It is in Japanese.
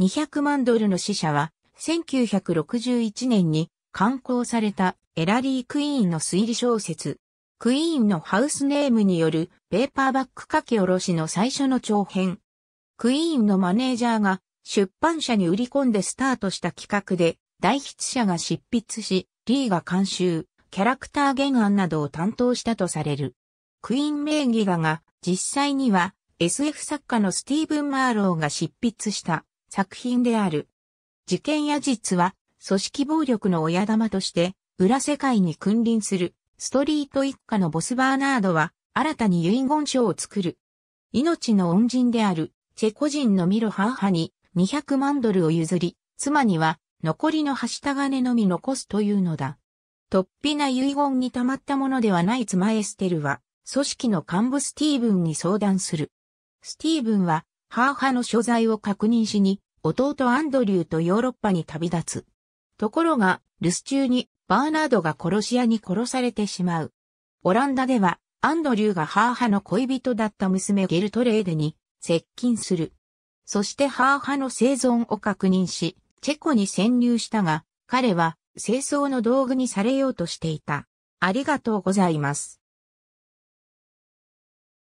200万ドルの死者は、1961年に刊行されたエラリー・クイーンの推理小説、クイーンのハウスネームによるペーパーバック書き下ろしの最初の長編。クイーンのマネージャーが出版社に売り込んでスタートした企画で大筆者が執筆し、リーが監修、キャラクター原案などを担当したとされる。クイーン名義画が実際には SF 作家のスティーブン・マーローが執筆した作品である。事件や実は、組織暴力の親玉として、裏世界に君臨する、ストリート一家のボスバーナードは、新たに遺言書を作る。命の恩人である、チェコ人のミロ母に、200万ドルを譲り、妻には、残りのはした金のみ残すというのだ。突飛な遺言に溜まったものではない妻エステルは、組織の幹部スティーブンに相談する。スティーブンは、母の所在を確認しに、弟アンドリューとヨーロッパに旅立つ。ところが、留守中にバーナードが殺し屋に殺されてしまう。オランダでは、アンドリューが母の恋人だった娘ゲルトレーデに接近する。そして母の生存を確認し、チェコに潜入したが、彼は清掃の道具にされようとしていた。ありがとうございます。